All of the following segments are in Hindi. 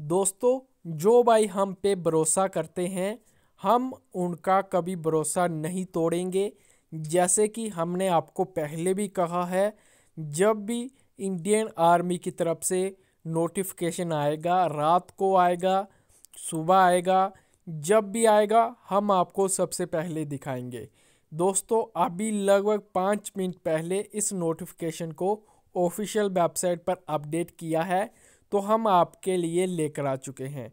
दोस्तों जो भाई हम पे भरोसा करते हैं हम उनका कभी भरोसा नहीं तोड़ेंगे जैसे कि हमने आपको पहले भी कहा है जब भी इंडियन आर्मी की तरफ से नोटिफिकेशन आएगा रात को आएगा सुबह आएगा जब भी आएगा हम आपको सबसे पहले दिखाएंगे दोस्तों अभी लगभग पाँच मिनट पहले इस नोटिफिकेशन को ऑफिशियल वेबसाइट पर अपडेट किया है तो हम आपके लिए लेकर आ चुके हैं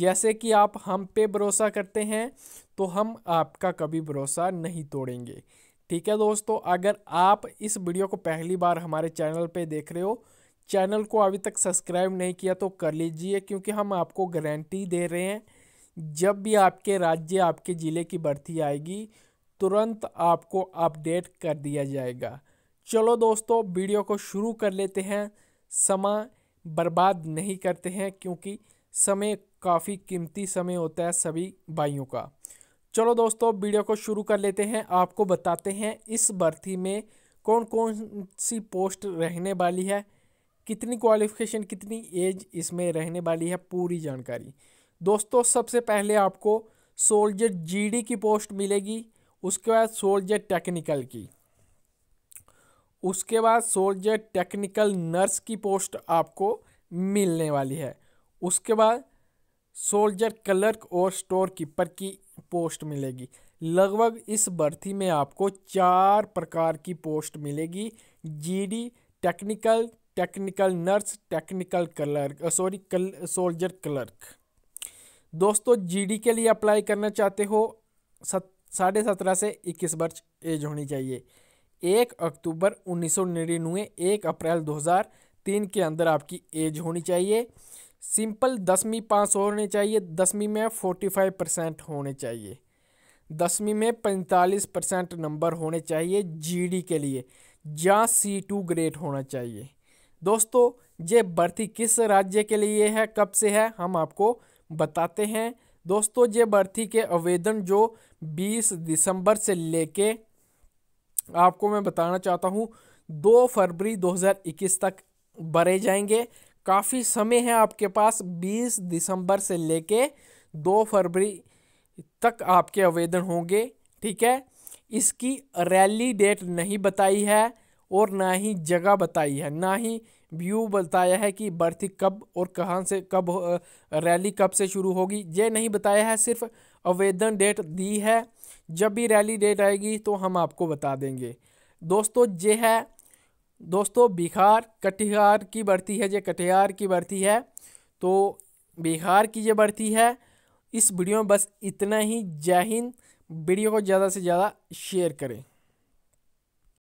जैसे कि आप हम पे भरोसा करते हैं तो हम आपका कभी भरोसा नहीं तोड़ेंगे ठीक है दोस्तों अगर आप इस वीडियो को पहली बार हमारे चैनल पे देख रहे हो चैनल को अभी तक सब्सक्राइब नहीं किया तो कर लीजिए क्योंकि हम आपको गारंटी दे रहे हैं जब भी आपके राज्य आपके ज़िले की भर्ती आएगी तुरंत आपको अपडेट कर दिया जाएगा चलो दोस्तों वीडियो को शुरू कर लेते हैं समा बर्बाद नहीं करते हैं क्योंकि समय काफ़ी कीमती समय होता है सभी भाइयों का चलो दोस्तों वीडियो को शुरू कर लेते हैं आपको बताते हैं इस भर्ती में कौन कौन सी पोस्ट रहने वाली है कितनी क्वालिफिकेशन कितनी एज इसमें रहने वाली है पूरी जानकारी दोस्तों सबसे पहले आपको सोल्जर जीडी की पोस्ट मिलेगी उसके बाद सोल्जर टेक्निकल की उसके बाद सोल्जर टेक्निकल नर्स की पोस्ट आपको मिलने वाली है उसके बाद सोल्जर क्लर्क और स्टोर कीपर की पोस्ट मिलेगी लगभग इस भर्ती में आपको चार प्रकार की पोस्ट मिलेगी GD technical technical nurse technical clerk sorry कल, सोल्जर क्लर्क दोस्तों जीडी के लिए अप्लाई करना चाहते हो सत साढ़े सत्रह से इक्कीस वर्ष एज होनी चाहिए एक अक्टूबर उन्नीस सौ निन्यानवे एक अप्रैल दो हज़ार तीन के अंदर आपकी एज होनी चाहिए सिंपल दसवीं पास होने चाहिए दसवीं में फोर्टी फाइव परसेंट होने चाहिए दसवीं में पैंतालीस परसेंट नंबर होने चाहिए जीडी के लिए या सी टू ग्रेड होना चाहिए दोस्तों ये भर्ती किस राज्य के लिए है कब से है हम आपको बताते हैं दोस्तों ये भर्ती के आवेदन जो 20 दिसंबर से लेके आपको मैं बताना चाहता हूँ दो फरवरी 2021 तक भरे जाएंगे काफ़ी समय है आपके पास 20 दिसंबर से लेके 2 फरवरी तक आपके आवेदन होंगे ठीक है इसकी रैली डेट नहीं बताई है और ना ही जगह बताई है ना ही व्यू बताया है कि बर्थी कब और कहाँ से कब रैली कब से शुरू होगी ये नहीं बताया है सिर्फ आवेदन डेट दी है जब भी रैली डेट आएगी तो हम आपको बता देंगे दोस्तों ये है दोस्तों बिहार कटिहार की बढ़ती है जे कटिहार की बढ़ती है तो बिहार की ये बढ़ती है इस वीडियो में बस इतना ही जय हिंद वीडियो को ज़्यादा से ज़्यादा शेयर करें